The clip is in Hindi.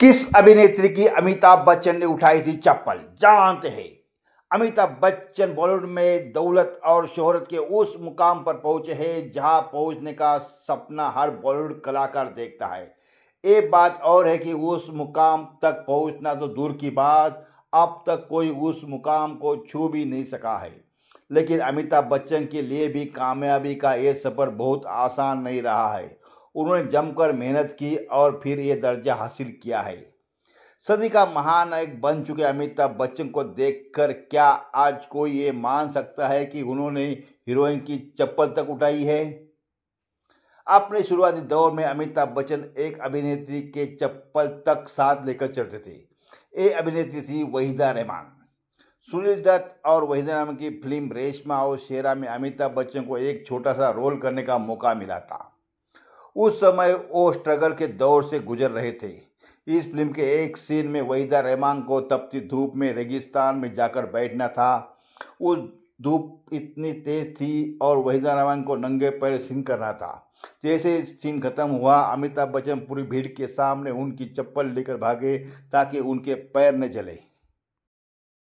किस अभिनेत्री की अमिताभ बच्चन ने उठाई थी चप्पल जानते हैं अमिताभ बच्चन बॉलीवुड में दौलत और शोहरत के उस मुकाम पर पहुंचे हैं जहां पहुंचने का सपना हर बॉलीवुड कलाकार देखता है एक बात और है कि उस मुकाम तक पहुंचना तो दूर की बात अब तक कोई उस मुकाम को छू भी नहीं सका है लेकिन अमिताभ बच्चन के लिए भी कामयाबी का यह सफ़र बहुत आसान नहीं रहा है उन्होंने जमकर मेहनत की और फिर ये दर्जा हासिल किया है सदी का महानायक बन चुके अमिताभ बच्चन को देखकर क्या आज कोई ये मान सकता है कि उन्होंने हीरोइन की चप्पल तक उठाई है अपने शुरुआती दौर में अमिताभ बच्चन एक अभिनेत्री के चप्पल तक साथ लेकर चलते थे ये अभिनेत्री थी वहीदा रहमान सुनील दत्त और वहीदा रहमान की फिल्म रेशमा और शेरा में अमिताभ बच्चन को एक छोटा सा रोल करने का मौका मिला था उस समय वो स्ट्रगल के दौर से गुजर रहे थे इस फिल्म के एक सीन में वहीदा रहमान को तपती धूप में रेगिस्तान में जाकर बैठना था उस धूप इतनी तेज थी और वहीदा रहमान को नंगे पैर सीन करना था जैसे सीन खत्म हुआ अमिताभ बच्चन पूरी भीड़ के सामने उनकी चप्पल लेकर भागे ताकि उनके पैर न जले